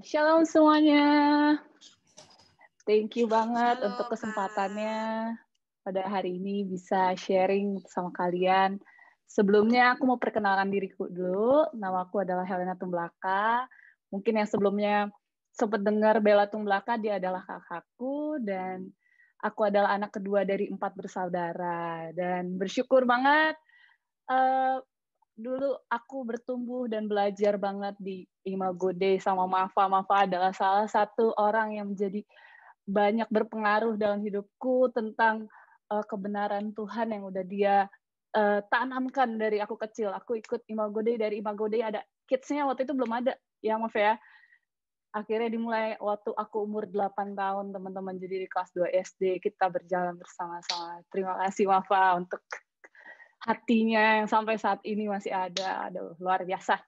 Shalom semuanya. Thank you banget untuk kesempatannya pada hari ini bisa sharing sama kalian. Sebelumnya aku mau perkenalkan diriku dulu. Nama aku adalah Helena Tumblaka. Mungkin yang sebelumnya sempat dengar Bella Tumblaka, dia adalah kakakku dan aku adalah anak kedua dari empat bersaudara dan bersyukur banget uh, dulu aku bertumbuh dan belajar banget di Imago Day sama Mafa. Mafa adalah salah satu orang yang menjadi banyak berpengaruh dalam hidupku tentang uh, kebenaran Tuhan yang udah dia uh, tanamkan dari aku kecil. Aku ikut Imago Day dari Imago Day ada kidsnya waktu itu belum ada ya maaf ya. Akhirnya dimulai waktu aku umur 8 tahun teman-teman jadi di kelas 2 SD kita berjalan bersama-sama. Terima kasih Mafa untuk hatinya yang sampai saat ini masih ada. Aduh, luar biasa.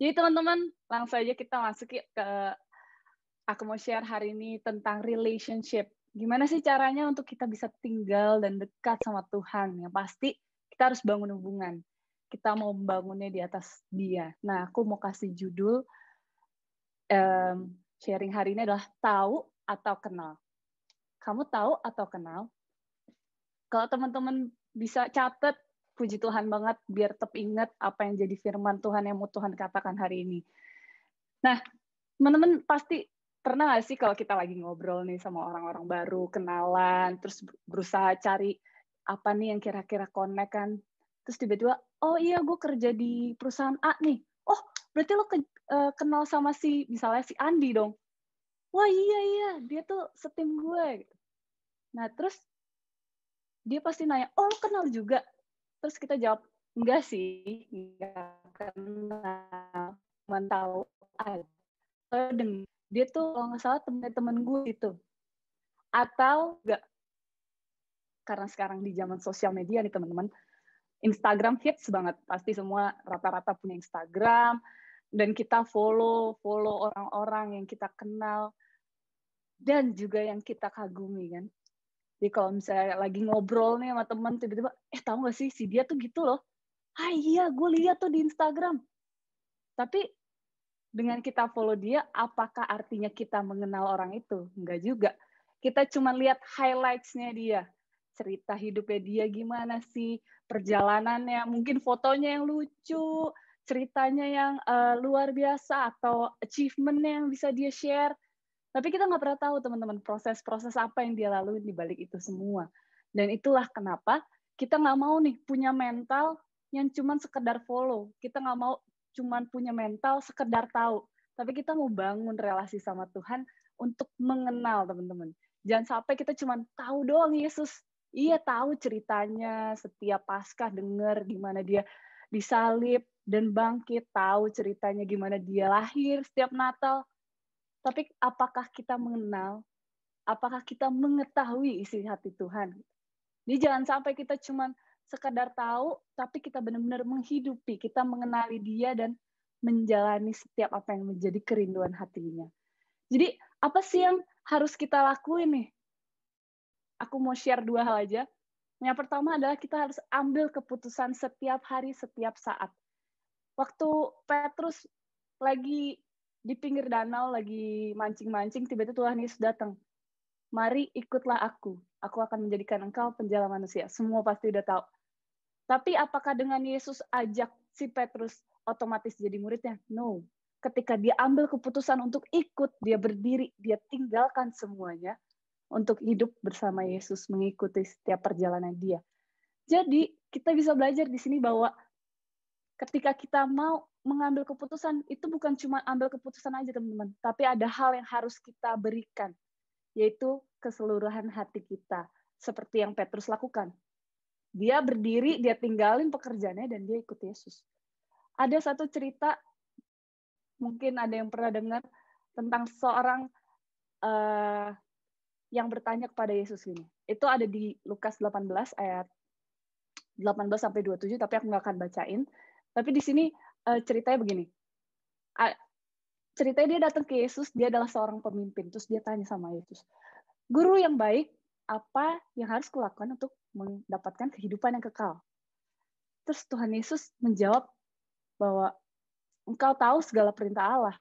Jadi teman-teman, langsung aja kita masuk ke aku mau share hari ini tentang relationship. Gimana sih caranya untuk kita bisa tinggal dan dekat sama Tuhan? Yang pasti kita harus bangun hubungan. Kita mau membangunnya di atas Dia. Nah, aku mau kasih judul um, sharing hari ini adalah tahu atau kenal. Kamu tahu atau kenal? Kalau teman-teman bisa catat puji Tuhan banget biar tetap ingat apa yang jadi firman Tuhan yang mau Tuhan katakan hari ini. Nah, teman-teman pasti pernah nggak sih kalau kita lagi ngobrol nih sama orang-orang baru, kenalan, terus berusaha cari apa nih yang kira-kira connect kan. Terus tiba-tiba, oh iya gue kerja di perusahaan A nih. Oh, berarti lo eh, kenal sama si, misalnya si Andi dong. Wah iya iya, dia tuh setim gue. Nah terus dia pasti nanya oh lo kenal juga terus kita jawab enggak sih enggak kenal Cuman tahu aja dia tuh kalau nggak salah temen-temen gue itu atau enggak karena sekarang di zaman sosial media nih teman-teman Instagram hits banget pasti semua rata-rata punya Instagram dan kita follow follow orang-orang yang kita kenal dan juga yang kita kagumi kan jadi kalau misalnya lagi ngobrol nih sama teman tiba-tiba eh tahu gak sih si dia tuh gitu loh ah iya gue lihat tuh di Instagram tapi dengan kita follow dia apakah artinya kita mengenal orang itu enggak juga kita cuma lihat highlightsnya dia cerita hidupnya dia gimana sih perjalanannya mungkin fotonya yang lucu ceritanya yang uh, luar biasa atau achievementnya yang bisa dia share tapi kita nggak pernah tahu teman-teman proses-proses apa yang dia lalui di balik itu semua. Dan itulah kenapa kita nggak mau nih punya mental yang cuman sekedar follow. Kita nggak mau cuman punya mental sekedar tahu. Tapi kita mau bangun relasi sama Tuhan untuk mengenal teman-teman. Jangan sampai kita cuman tahu doang Yesus. Iya tahu ceritanya setiap Paskah dengar gimana dia disalib dan bangkit, tahu ceritanya gimana dia lahir setiap Natal, tapi apakah kita mengenal? Apakah kita mengetahui isi hati Tuhan? Jadi jangan sampai kita cuma sekadar tahu, tapi kita benar-benar menghidupi, kita mengenali dia dan menjalani setiap apa yang menjadi kerinduan hatinya. Jadi apa sih yang harus kita lakuin nih? Aku mau share dua hal aja. Yang pertama adalah kita harus ambil keputusan setiap hari, setiap saat. Waktu Petrus lagi di pinggir danau lagi mancing-mancing, tiba-tiba Tuhan Yesus datang. Mari ikutlah aku, aku akan menjadikan engkau penjala manusia. Semua pasti udah tahu. Tapi apakah dengan Yesus ajak si Petrus otomatis jadi muridnya? No. Ketika dia ambil keputusan untuk ikut, dia berdiri, dia tinggalkan semuanya untuk hidup bersama Yesus, mengikuti setiap perjalanan dia. Jadi, kita bisa belajar di sini bahwa ketika kita mau mengambil keputusan itu bukan cuma ambil keputusan aja teman-teman, tapi ada hal yang harus kita berikan, yaitu keseluruhan hati kita, seperti yang Petrus lakukan. Dia berdiri, dia tinggalin pekerjaannya, dan dia ikut Yesus. Ada satu cerita, mungkin ada yang pernah dengar, tentang seorang uh, yang bertanya kepada Yesus ini. Itu ada di Lukas 18 ayat 18 sampai 27 tapi aku nggak akan bacain. Tapi di sini uh, ceritanya begini. Uh, ceritanya dia datang ke Yesus, dia adalah seorang pemimpin. Terus dia tanya sama Yesus, guru yang baik, apa yang harus kulakukan untuk mendapatkan kehidupan yang kekal? Terus Tuhan Yesus menjawab bahwa engkau tahu segala perintah Allah.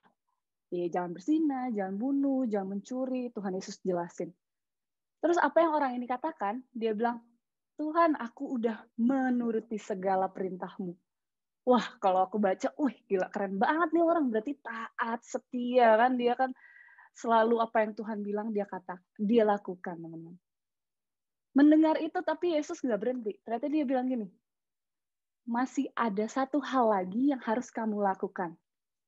Ya, jangan bersina, jangan bunuh, jangan mencuri. Tuhan Yesus jelasin. Terus apa yang orang ini katakan? Dia bilang, Tuhan, aku udah menuruti segala perintahmu wah kalau aku baca, wah gila keren banget nih orang berarti taat, setia kan dia kan selalu apa yang Tuhan bilang dia kata, dia lakukan teman-teman. Mendengar itu tapi Yesus nggak berhenti. Ternyata dia bilang gini, masih ada satu hal lagi yang harus kamu lakukan,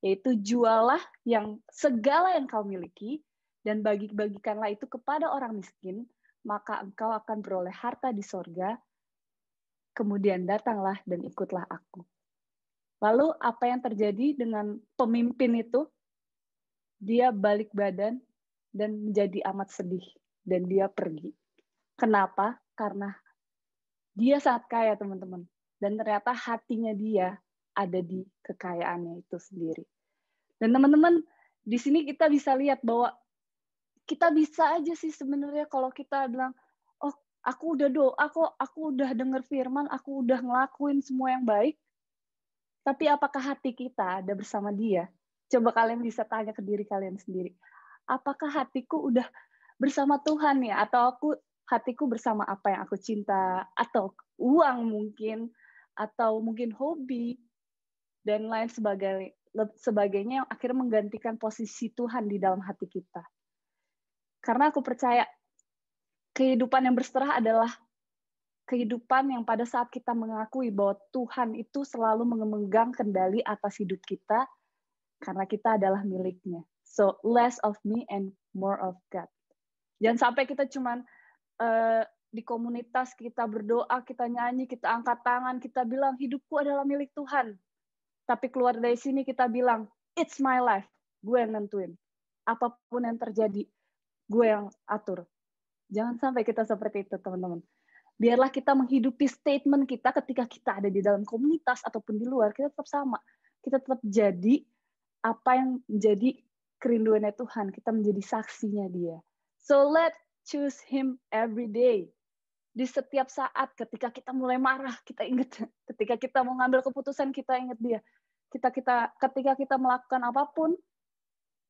yaitu jualah yang segala yang kau miliki dan bagi-bagikanlah itu kepada orang miskin, maka engkau akan beroleh harta di sorga. Kemudian datanglah dan ikutlah aku. Lalu apa yang terjadi dengan pemimpin itu? Dia balik badan dan menjadi amat sedih dan dia pergi. Kenapa? Karena dia sangat kaya, teman-teman. Dan ternyata hatinya dia ada di kekayaannya itu sendiri. Dan teman-teman, di sini kita bisa lihat bahwa kita bisa aja sih sebenarnya kalau kita bilang, oh aku udah doa kok, aku udah denger firman, aku udah ngelakuin semua yang baik, tapi apakah hati kita ada bersama dia? Coba kalian bisa tanya ke diri kalian sendiri. Apakah hatiku udah bersama Tuhan ya? Atau aku hatiku bersama apa yang aku cinta? Atau uang mungkin? Atau mungkin hobi? Dan lain sebagainya, sebagainya yang akhirnya menggantikan posisi Tuhan di dalam hati kita. Karena aku percaya kehidupan yang berserah adalah kehidupan yang pada saat kita mengakui bahwa Tuhan itu selalu mengemenggang kendali atas hidup kita karena kita adalah miliknya. So less of me and more of God. Jangan sampai kita cuman uh, di komunitas kita berdoa, kita nyanyi, kita angkat tangan, kita bilang hidupku adalah milik Tuhan. Tapi keluar dari sini kita bilang it's my life, gue yang nentuin. Apapun yang terjadi, gue yang atur. Jangan sampai kita seperti itu, teman-teman biarlah kita menghidupi statement kita ketika kita ada di dalam komunitas ataupun di luar kita tetap sama kita tetap jadi apa yang menjadi kerinduannya Tuhan kita menjadi saksinya dia so let choose him every day di setiap saat ketika kita mulai marah kita ingat ketika kita mau ngambil keputusan kita ingat dia kita kita ketika kita melakukan apapun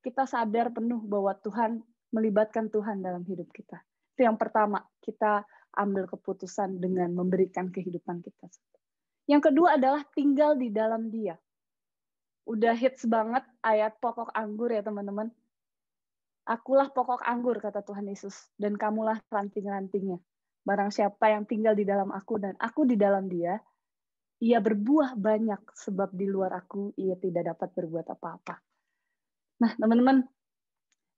kita sadar penuh bahwa Tuhan melibatkan Tuhan dalam hidup kita itu yang pertama kita ambil keputusan dengan memberikan kehidupan kita. Yang kedua adalah tinggal di dalam Dia. Udah hits banget ayat pokok anggur ya teman-teman. Akulah pokok anggur kata Tuhan Yesus dan kamulah ranting-rantingnya. Barang siapa yang tinggal di dalam aku dan aku di dalam dia, ia berbuah banyak sebab di luar aku ia tidak dapat berbuat apa-apa. Nah, teman-teman,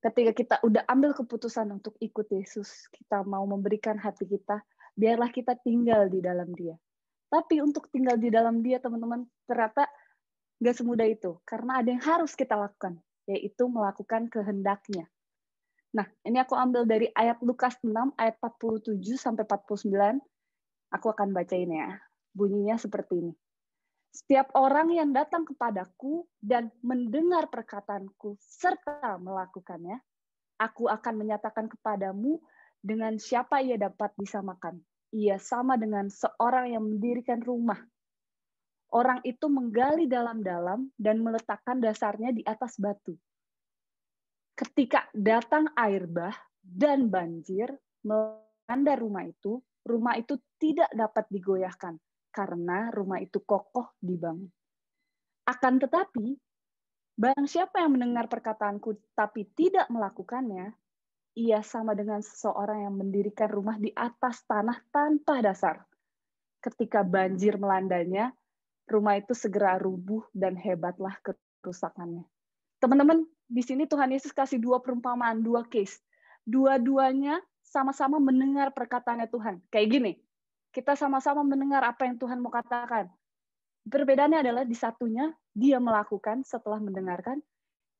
ketika kita udah ambil keputusan untuk ikut Yesus, kita mau memberikan hati kita, biarlah kita tinggal di dalam Dia. Tapi untuk tinggal di dalam Dia, teman-teman, ternyata nggak semudah itu, karena ada yang harus kita lakukan, yaitu melakukan kehendaknya. Nah, ini aku ambil dari ayat Lukas 6 ayat 47 sampai 49. Aku akan bacain ya. Bunyinya seperti ini. Setiap orang yang datang kepadaku dan mendengar perkataanku serta melakukannya, aku akan menyatakan kepadamu dengan siapa ia dapat disamakan. Ia sama dengan seorang yang mendirikan rumah. Orang itu menggali dalam-dalam dan meletakkan dasarnya di atas batu. Ketika datang air bah dan banjir melanda rumah itu, rumah itu tidak dapat digoyahkan karena rumah itu kokoh dibangun. Akan tetapi, barang siapa yang mendengar perkataanku tapi tidak melakukannya, ia sama dengan seseorang yang mendirikan rumah di atas tanah tanpa dasar. Ketika banjir melandanya, rumah itu segera rubuh dan hebatlah kerusakannya. Teman-teman, di sini Tuhan Yesus kasih dua perumpamaan, dua case. Dua-duanya sama-sama mendengar perkataannya Tuhan. Kayak gini, kita sama-sama mendengar apa yang Tuhan mau katakan. Perbedaannya adalah di satunya dia melakukan setelah mendengarkan,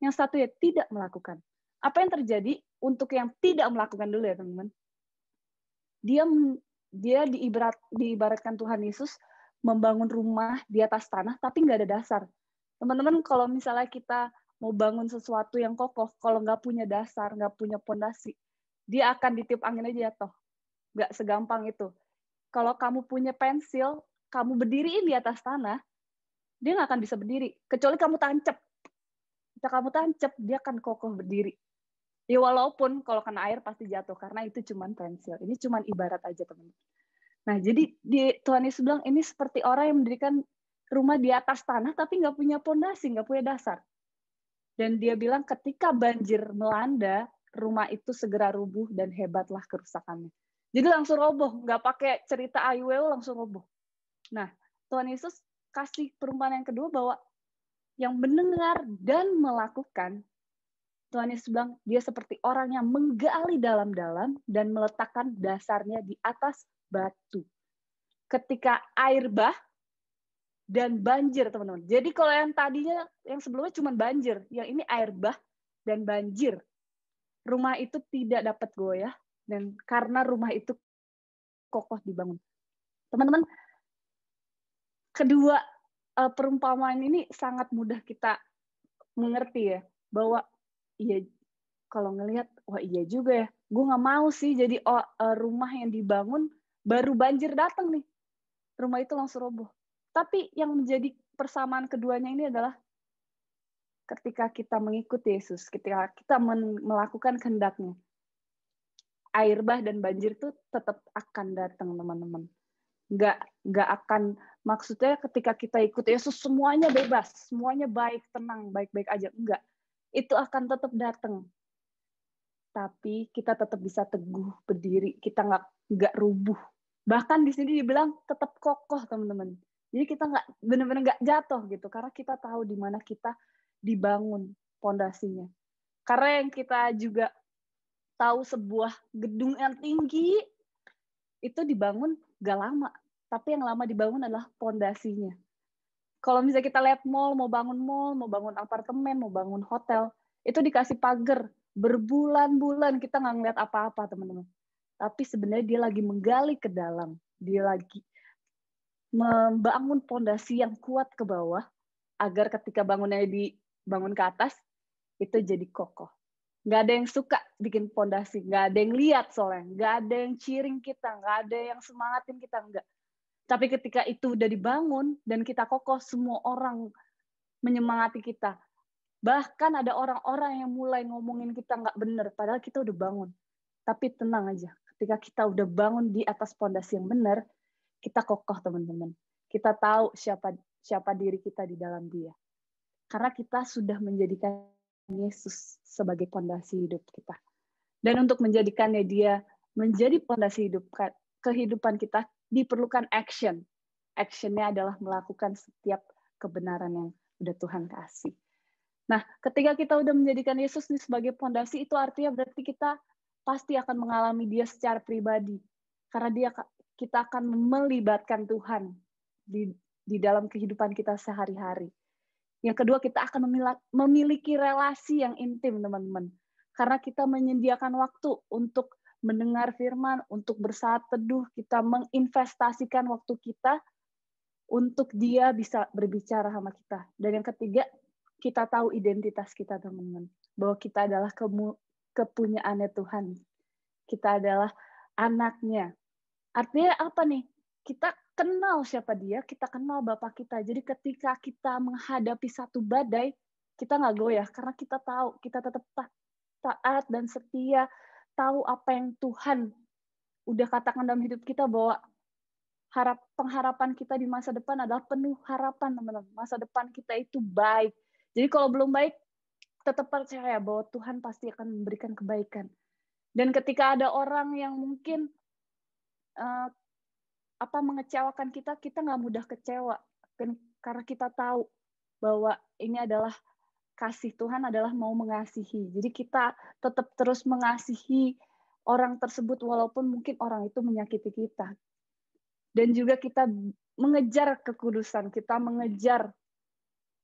yang satu ya tidak melakukan. Apa yang terjadi untuk yang tidak melakukan dulu ya teman-teman? Dia dia diibarat, diibaratkan Tuhan Yesus membangun rumah di atas tanah tapi nggak ada dasar. Teman-teman kalau misalnya kita mau bangun sesuatu yang kokoh, kalau nggak punya dasar, nggak punya pondasi, dia akan ditiup angin aja toh. Nggak segampang itu kalau kamu punya pensil, kamu berdiriin di atas tanah, dia nggak akan bisa berdiri. Kecuali kamu tancep. Jika kamu tancep, dia akan kokoh berdiri. Ya walaupun kalau kena air pasti jatuh, karena itu cuma pensil. Ini cuma ibarat aja, teman. Nah, jadi di, Tuhan Yesus bilang, ini seperti orang yang mendirikan rumah di atas tanah, tapi nggak punya pondasi, nggak punya dasar. Dan dia bilang, ketika banjir melanda, rumah itu segera rubuh dan hebatlah kerusakannya. Jadi langsung roboh, nggak pakai cerita IWO langsung roboh. Nah, Tuhan Yesus kasih perumpamaan yang kedua bahwa yang mendengar dan melakukan, Tuhan Yesus bilang dia seperti orang yang menggali dalam-dalam dan meletakkan dasarnya di atas batu. Ketika air bah dan banjir, teman-teman. Jadi kalau yang tadinya, yang sebelumnya cuma banjir, yang ini air bah dan banjir. Rumah itu tidak dapat goyah, dan karena rumah itu kokoh dibangun. Teman-teman, kedua eh, perumpamaan ini sangat mudah kita mengerti ya bahwa iya kalau ngelihat wah iya juga ya gue nggak mau sih jadi oh, rumah yang dibangun baru banjir datang nih rumah itu langsung roboh tapi yang menjadi persamaan keduanya ini adalah ketika kita mengikuti Yesus ketika kita melakukan kehendaknya air bah dan banjir tuh tetap akan datang teman-teman nggak nggak akan maksudnya ketika kita ikut Yesus ya semuanya bebas semuanya baik tenang baik-baik aja enggak itu akan tetap datang tapi kita tetap bisa teguh berdiri kita nggak nggak rubuh bahkan di sini dibilang tetap kokoh teman-teman jadi kita nggak benar-benar nggak jatuh gitu karena kita tahu di mana kita dibangun pondasinya karena yang kita juga tahu sebuah gedung yang tinggi itu dibangun gak lama, tapi yang lama dibangun adalah pondasinya. Kalau misalnya kita lihat mall, mau bangun mall, mau bangun apartemen, mau bangun hotel, itu dikasih pagar berbulan-bulan kita nggak ngeliat apa-apa teman-teman. Tapi sebenarnya dia lagi menggali ke dalam, dia lagi membangun pondasi yang kuat ke bawah agar ketika bangunnya dibangun ke atas itu jadi kokoh nggak ada yang suka bikin pondasi, nggak ada yang lihat soalnya, nggak ada yang ciring kita, nggak ada yang semangatin kita, nggak. Tapi ketika itu udah dibangun dan kita kokoh, semua orang menyemangati kita. Bahkan ada orang-orang yang mulai ngomongin kita nggak bener, padahal kita udah bangun. Tapi tenang aja, ketika kita udah bangun di atas pondasi yang bener, kita kokoh teman-teman. Kita tahu siapa siapa diri kita di dalam dia. Karena kita sudah menjadikan Yesus sebagai pondasi hidup kita. Dan untuk menjadikannya dia menjadi pondasi hidup kehidupan kita diperlukan action. Actionnya adalah melakukan setiap kebenaran yang sudah Tuhan kasih. Nah, ketika kita sudah menjadikan Yesus ini sebagai pondasi itu artinya berarti kita pasti akan mengalami dia secara pribadi karena dia kita akan melibatkan Tuhan di di dalam kehidupan kita sehari-hari. Yang kedua, kita akan memiliki relasi yang intim, teman-teman. Karena kita menyediakan waktu untuk mendengar firman, untuk bersaat teduh, kita menginvestasikan waktu kita untuk dia bisa berbicara sama kita. Dan yang ketiga, kita tahu identitas kita, teman-teman. Bahwa kita adalah kepunyaannya Tuhan. Kita adalah anaknya. Artinya apa nih? Kita kenal siapa dia, kita kenal Bapak kita. Jadi ketika kita menghadapi satu badai, kita nggak goyah karena kita tahu kita tetap taat dan setia, tahu apa yang Tuhan udah katakan dalam hidup kita bahwa harap pengharapan kita di masa depan adalah penuh harapan teman-teman. Masa depan kita itu baik. Jadi kalau belum baik, tetap percaya bahwa Tuhan pasti akan memberikan kebaikan. Dan ketika ada orang yang mungkin uh, apa mengecewakan kita kita nggak mudah kecewa kan karena kita tahu bahwa ini adalah kasih Tuhan adalah mau mengasihi jadi kita tetap terus mengasihi orang tersebut walaupun mungkin orang itu menyakiti kita dan juga kita mengejar kekudusan kita mengejar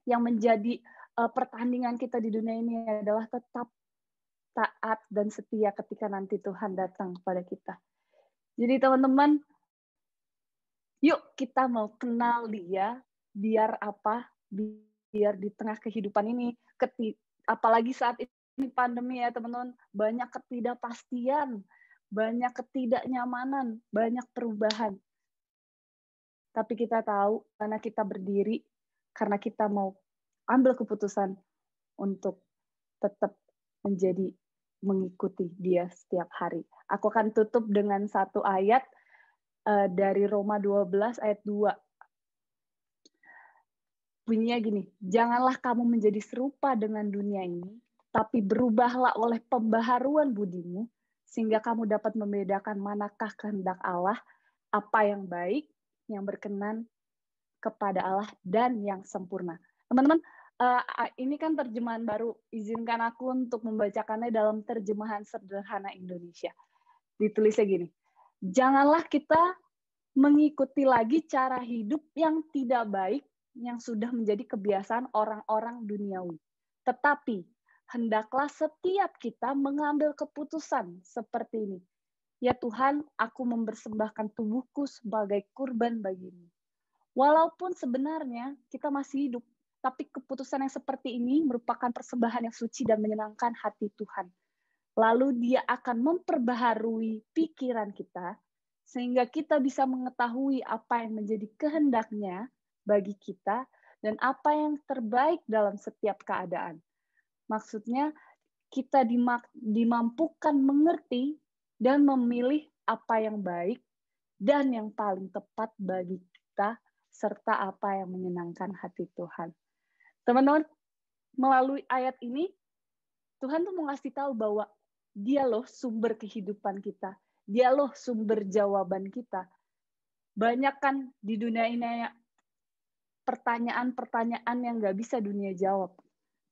yang menjadi eh, pertandingan kita di dunia ini adalah tetap taat dan setia ketika nanti Tuhan datang kepada kita. Jadi teman-teman, yuk kita mau kenal dia biar apa biar di tengah kehidupan ini keti apalagi saat ini pandemi ya teman-teman banyak ketidakpastian banyak ketidaknyamanan banyak perubahan tapi kita tahu karena kita berdiri karena kita mau ambil keputusan untuk tetap menjadi mengikuti dia setiap hari. Aku akan tutup dengan satu ayat Eh, dari Roma 12 ayat 2. Bunyinya gini, janganlah kamu menjadi serupa dengan dunia ini, tapi berubahlah oleh pembaharuan budimu, sehingga kamu dapat membedakan manakah kehendak Allah, apa yang baik, yang berkenan kepada Allah, dan yang sempurna. Teman-teman, eh, ini kan terjemahan baru. Izinkan aku untuk membacakannya dalam terjemahan sederhana Indonesia. Ditulisnya gini janganlah kita mengikuti lagi cara hidup yang tidak baik yang sudah menjadi kebiasaan orang-orang duniawi. Tetapi hendaklah setiap kita mengambil keputusan seperti ini. Ya Tuhan, aku mempersembahkan tubuhku sebagai kurban bagimu. Walaupun sebenarnya kita masih hidup, tapi keputusan yang seperti ini merupakan persembahan yang suci dan menyenangkan hati Tuhan lalu dia akan memperbaharui pikiran kita sehingga kita bisa mengetahui apa yang menjadi kehendaknya bagi kita dan apa yang terbaik dalam setiap keadaan. Maksudnya kita dimampukan mengerti dan memilih apa yang baik dan yang paling tepat bagi kita serta apa yang menyenangkan hati Tuhan. Teman-teman, melalui ayat ini Tuhan tuh mau ngasih tahu bahwa dia loh sumber kehidupan kita. Dia loh sumber jawaban kita. Banyak kan di dunia ini ya, pertanyaan-pertanyaan yang gak bisa dunia jawab.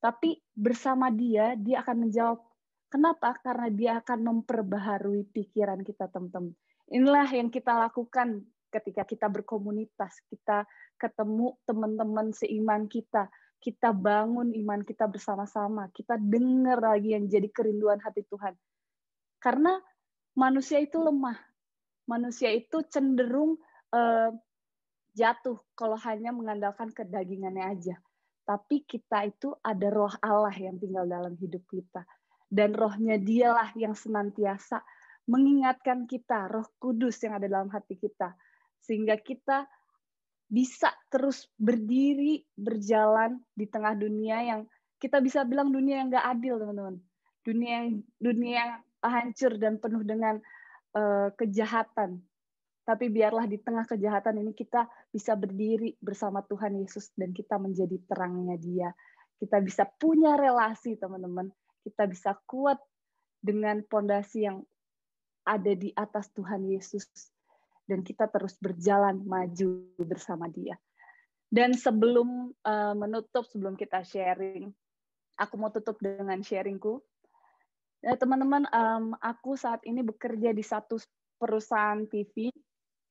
Tapi bersama dia, dia akan menjawab. Kenapa? Karena dia akan memperbaharui pikiran kita, teman-teman. Inilah yang kita lakukan ketika kita berkomunitas, kita ketemu teman-teman seiman kita, kita bangun iman kita bersama-sama, kita dengar lagi yang jadi kerinduan hati Tuhan. Karena manusia itu lemah, manusia itu cenderung eh, jatuh kalau hanya mengandalkan kedagingannya aja. Tapi kita itu ada roh Allah yang tinggal dalam hidup kita. Dan rohnya dialah yang senantiasa mengingatkan kita, roh kudus yang ada dalam hati kita. Sehingga kita bisa terus berdiri, berjalan di tengah dunia yang kita bisa bilang dunia yang nggak adil, teman-teman. Dunia yang dunia yang hancur dan penuh dengan uh, kejahatan. Tapi biarlah di tengah kejahatan ini kita bisa berdiri bersama Tuhan Yesus dan kita menjadi terangnya Dia. Kita bisa punya relasi, teman-teman. Kita bisa kuat dengan pondasi yang ada di atas Tuhan Yesus dan kita terus berjalan maju bersama Dia. Dan sebelum uh, menutup, sebelum kita sharing, aku mau tutup dengan sharingku. Eh, teman-teman, ya, um, aku saat ini bekerja di satu perusahaan TV.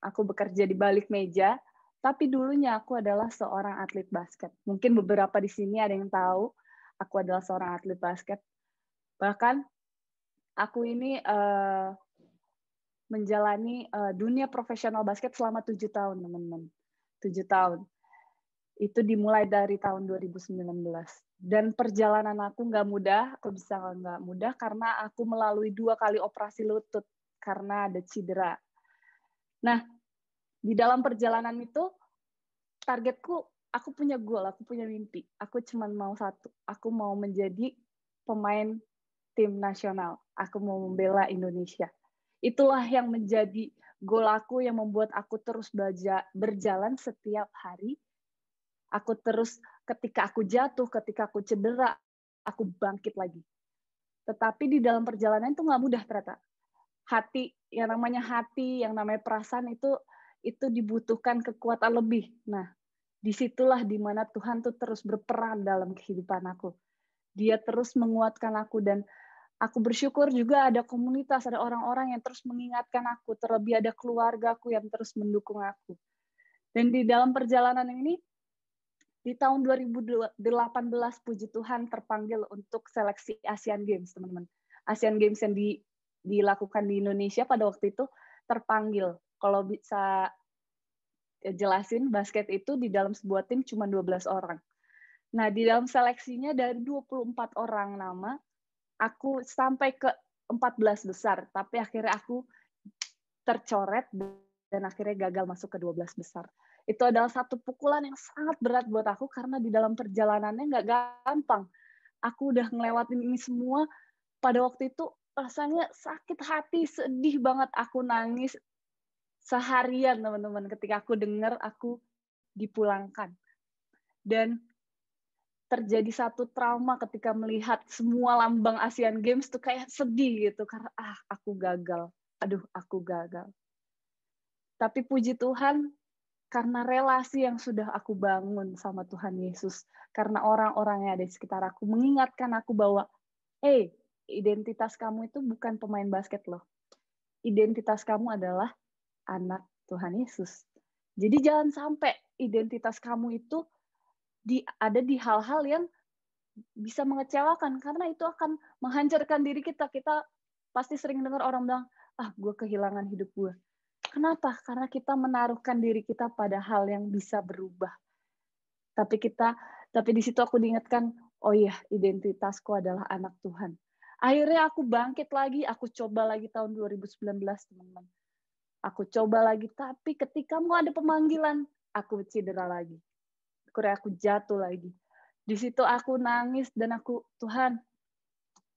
Aku bekerja di balik meja, tapi dulunya aku adalah seorang atlet basket. Mungkin beberapa di sini ada yang tahu aku adalah seorang atlet basket. Bahkan aku ini uh, menjalani uh, dunia profesional basket selama tujuh tahun, teman-teman. Tujuh tahun. Itu dimulai dari tahun 2019. Dan perjalanan aku nggak mudah, aku bisa nggak mudah karena aku melalui dua kali operasi lutut karena ada cedera. Nah, di dalam perjalanan itu targetku aku punya goal, aku punya mimpi. Aku cuma mau satu, aku mau menjadi pemain tim nasional. Aku mau membela Indonesia itulah yang menjadi goal aku yang membuat aku terus belajar berjalan setiap hari. Aku terus ketika aku jatuh, ketika aku cedera, aku bangkit lagi. Tetapi di dalam perjalanan itu nggak mudah ternyata. Hati yang namanya hati, yang namanya perasaan itu itu dibutuhkan kekuatan lebih. Nah, disitulah dimana Tuhan tuh terus berperan dalam kehidupan aku. Dia terus menguatkan aku dan Aku bersyukur juga ada komunitas, ada orang-orang yang terus mengingatkan aku, terlebih ada keluargaku yang terus mendukung aku. Dan di dalam perjalanan ini, di tahun 2018 puji Tuhan terpanggil untuk seleksi Asian Games, teman-teman. Asian Games yang di, dilakukan di Indonesia pada waktu itu terpanggil. Kalau bisa jelasin, basket itu di dalam sebuah tim cuma 12 orang. Nah, di dalam seleksinya dari 24 orang nama, aku sampai ke 14 besar, tapi akhirnya aku tercoret dan akhirnya gagal masuk ke 12 besar. Itu adalah satu pukulan yang sangat berat buat aku karena di dalam perjalanannya nggak gampang. Aku udah ngelewatin ini semua. Pada waktu itu rasanya sakit hati, sedih banget. Aku nangis seharian teman-teman ketika aku dengar aku dipulangkan. Dan terjadi satu trauma ketika melihat semua lambang Asian Games tuh kayak sedih gitu karena ah aku gagal, aduh aku gagal. Tapi puji Tuhan karena relasi yang sudah aku bangun sama Tuhan Yesus, karena orang-orang yang ada di sekitar aku mengingatkan aku bahwa, eh hey, identitas kamu itu bukan pemain basket loh, identitas kamu adalah anak Tuhan Yesus. Jadi jangan sampai identitas kamu itu di ada di hal-hal yang bisa mengecewakan karena itu akan menghancurkan diri kita. Kita pasti sering dengar orang bilang, "Ah, gue kehilangan hidup gue." Kenapa? Karena kita menaruhkan diri kita pada hal yang bisa berubah. Tapi kita, tapi di situ aku diingatkan, oh iya, identitasku adalah anak Tuhan. Akhirnya aku bangkit lagi, aku coba lagi tahun 2019, teman-teman. Aku coba lagi, tapi ketika mau ada pemanggilan, aku cedera lagi akhirnya aku jatuh lagi di situ aku nangis dan aku Tuhan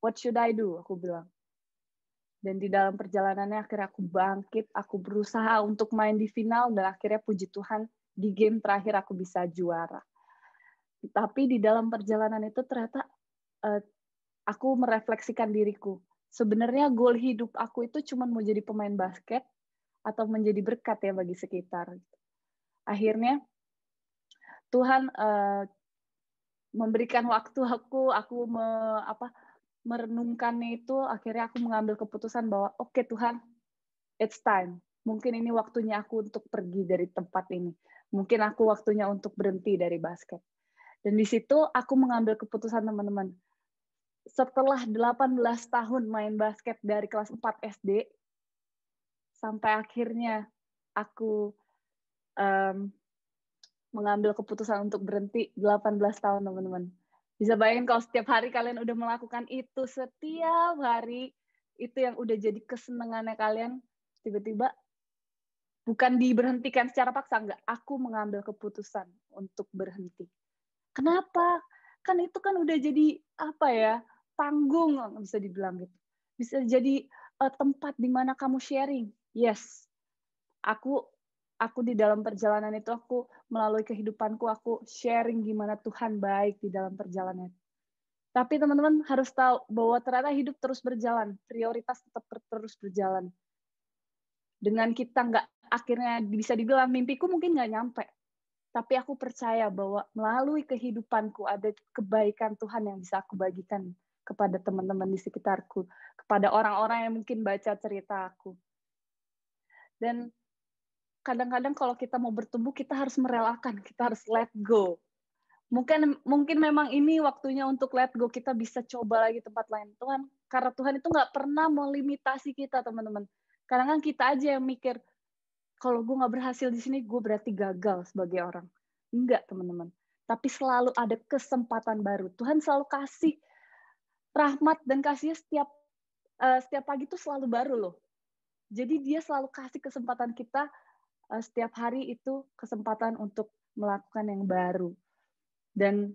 what should I do aku bilang dan di dalam perjalanannya akhirnya aku bangkit aku berusaha untuk main di final dan akhirnya puji Tuhan di game terakhir aku bisa juara tapi di dalam perjalanan itu ternyata uh, aku merefleksikan diriku sebenarnya goal hidup aku itu cuma mau jadi pemain basket atau menjadi berkat ya bagi sekitar akhirnya Tuhan uh, memberikan waktu aku aku me, apa merenungkannya itu akhirnya aku mengambil keputusan bahwa oke okay, Tuhan it's time mungkin ini waktunya aku untuk pergi dari tempat ini mungkin aku waktunya untuk berhenti dari basket dan di situ aku mengambil keputusan teman-teman setelah 18 tahun main basket dari kelas 4 SD sampai akhirnya aku um, mengambil keputusan untuk berhenti 18 tahun teman-teman. Bisa bayangin kalau setiap hari kalian udah melakukan itu setiap hari itu yang udah jadi kesenangannya kalian tiba-tiba bukan diberhentikan secara paksa enggak, aku mengambil keputusan untuk berhenti. Kenapa? Kan itu kan udah jadi apa ya? panggung bisa dibilang gitu. Bisa jadi uh, tempat di mana kamu sharing. Yes. Aku aku di dalam perjalanan itu aku melalui kehidupanku aku sharing gimana Tuhan baik di dalam perjalanan. Tapi teman-teman harus tahu bahwa ternyata hidup terus berjalan, prioritas tetap terus berjalan. Dengan kita nggak akhirnya bisa dibilang mimpiku mungkin nggak nyampe, tapi aku percaya bahwa melalui kehidupanku ada kebaikan Tuhan yang bisa aku bagikan kepada teman-teman di sekitarku, kepada orang-orang yang mungkin baca cerita aku. Dan kadang-kadang kalau kita mau bertumbuh kita harus merelakan, kita harus let go. Mungkin mungkin memang ini waktunya untuk let go. Kita bisa coba lagi tempat lain. Tuhan, karena Tuhan itu nggak pernah mau limitasi kita, teman-teman. kadang kan kita aja yang mikir, kalau gue nggak berhasil di sini, gue berarti gagal sebagai orang. Enggak, teman-teman. Tapi selalu ada kesempatan baru. Tuhan selalu kasih rahmat dan kasihnya setiap uh, setiap pagi itu selalu baru loh. Jadi dia selalu kasih kesempatan kita uh, setiap hari itu kesempatan untuk melakukan yang baru. Dan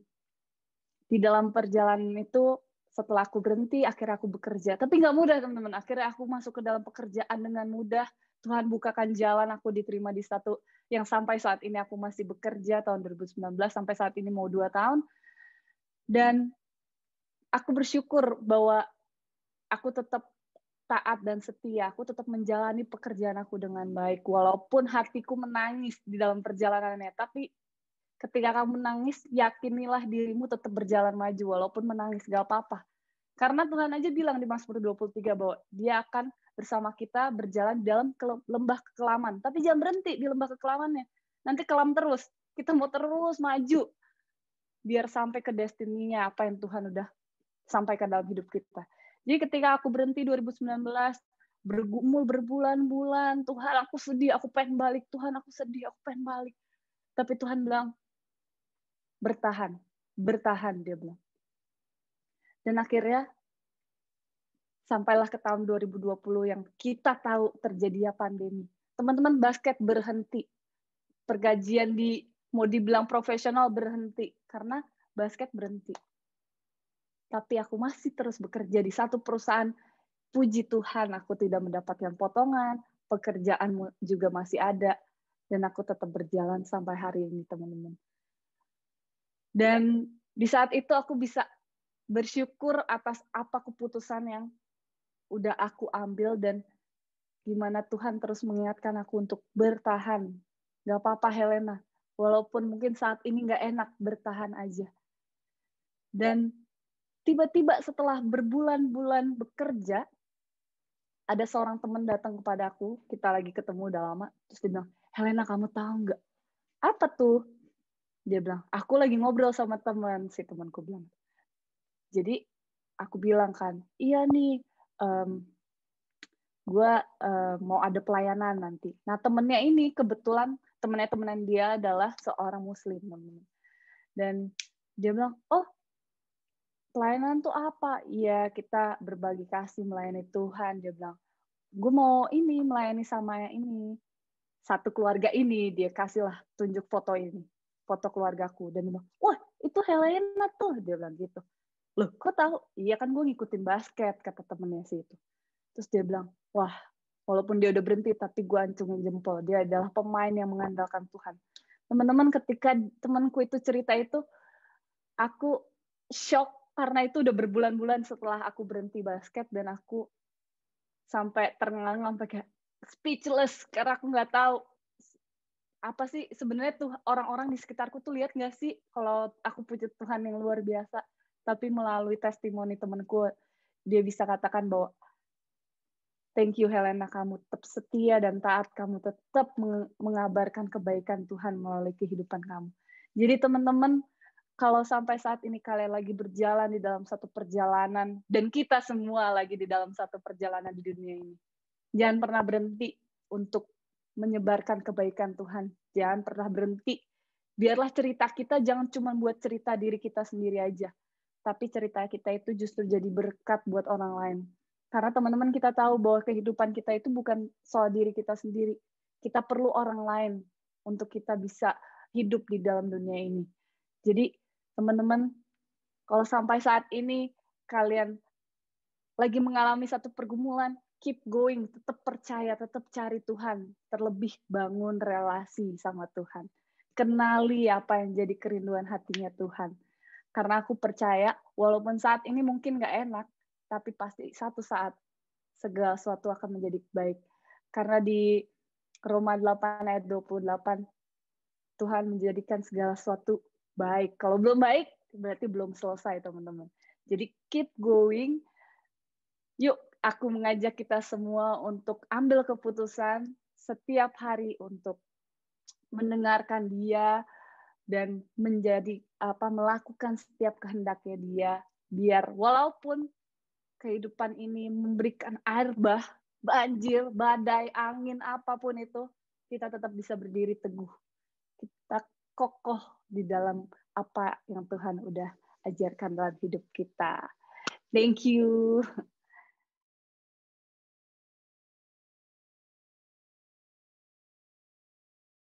di dalam perjalanan itu setelah aku berhenti, akhirnya aku bekerja. Tapi nggak mudah teman-teman. Akhirnya aku masuk ke dalam pekerjaan dengan mudah. Tuhan bukakan jalan, aku diterima di satu yang sampai saat ini aku masih bekerja tahun 2019 sampai saat ini mau dua tahun. Dan aku bersyukur bahwa aku tetap taat dan setia. Aku tetap menjalani pekerjaan aku dengan baik walaupun hatiku menangis di dalam perjalanannya. Tapi ketika kamu menangis, yakinilah dirimu tetap berjalan maju walaupun menangis gak apa-apa. Karena Tuhan aja bilang di Mazmur 23 bahwa dia akan bersama kita berjalan dalam lembah kekelaman. Tapi jangan berhenti di lembah kekelamannya. Nanti kelam terus. Kita mau terus maju. Biar sampai ke destininya apa yang Tuhan udah sampaikan dalam hidup kita. Jadi ketika aku berhenti 2019 bergumul berbulan-bulan, Tuhan aku sedih, aku pengen balik, Tuhan aku sedih, aku pengen balik. Tapi Tuhan bilang bertahan, bertahan dia bilang. Dan akhirnya sampailah ke tahun 2020 yang kita tahu terjadi ya pandemi. Teman-teman basket berhenti. Pergajian di mau dibilang profesional berhenti karena basket berhenti tapi aku masih terus bekerja di satu perusahaan, puji Tuhan aku tidak mendapatkan potongan, pekerjaan juga masih ada, dan aku tetap berjalan sampai hari ini teman-teman. Dan di saat itu aku bisa bersyukur atas apa keputusan yang udah aku ambil dan gimana Tuhan terus mengingatkan aku untuk bertahan. Gak apa-apa Helena, walaupun mungkin saat ini gak enak, bertahan aja. Dan tiba-tiba setelah berbulan-bulan bekerja ada seorang teman datang kepada aku kita lagi ketemu udah lama terus dia bilang Helena kamu tahu nggak apa tuh dia bilang aku lagi ngobrol sama teman si temanku bilang jadi aku bilang kan iya nih um, gue uh, mau ada pelayanan nanti nah temennya ini kebetulan temennya temenan dia adalah seorang muslim dan dia bilang oh pelayanan tuh apa? Iya, kita berbagi kasih melayani Tuhan. Dia bilang, gue mau ini melayani sama yang ini. Satu keluarga ini, dia kasih lah tunjuk foto ini. Foto keluargaku. Dan dia bilang, wah itu Helena tuh. Dia bilang gitu. Loh, kok tahu? Iya kan gue ngikutin basket, kata temennya sih itu. Terus dia bilang, wah walaupun dia udah berhenti, tapi gue ancungin jempol. Dia adalah pemain yang mengandalkan Tuhan. Teman-teman, ketika temanku itu cerita itu, aku shock karena itu udah berbulan-bulan setelah aku berhenti basket dan aku sampai terengang sampai kayak speechless karena aku nggak tahu apa sih sebenarnya tuh orang-orang di sekitarku tuh lihat nggak sih kalau aku puji Tuhan yang luar biasa tapi melalui testimoni temanku dia bisa katakan bahwa thank you Helena kamu tetap setia dan taat kamu tetap mengabarkan kebaikan Tuhan melalui kehidupan kamu jadi teman-teman kalau sampai saat ini kalian lagi berjalan di dalam satu perjalanan dan kita semua lagi di dalam satu perjalanan di dunia ini. Jangan pernah berhenti untuk menyebarkan kebaikan Tuhan. Jangan pernah berhenti. Biarlah cerita kita jangan cuma buat cerita diri kita sendiri aja. Tapi cerita kita itu justru jadi berkat buat orang lain. Karena teman-teman kita tahu bahwa kehidupan kita itu bukan soal diri kita sendiri. Kita perlu orang lain untuk kita bisa hidup di dalam dunia ini. Jadi teman-teman kalau sampai saat ini kalian lagi mengalami satu pergumulan keep going tetap percaya tetap cari Tuhan terlebih bangun relasi sama Tuhan kenali apa yang jadi kerinduan hatinya Tuhan karena aku percaya walaupun saat ini mungkin nggak enak tapi pasti satu saat segala sesuatu akan menjadi baik karena di Roma 8 ayat 28 Tuhan menjadikan segala sesuatu baik. Kalau belum baik, berarti belum selesai, teman-teman. Jadi keep going. Yuk, aku mengajak kita semua untuk ambil keputusan setiap hari untuk mendengarkan dia dan menjadi apa melakukan setiap kehendaknya dia biar walaupun kehidupan ini memberikan air bah, banjir, badai, angin apapun itu, kita tetap bisa berdiri teguh. Kita kokoh di dalam apa yang Tuhan udah ajarkan dalam hidup kita. Thank you.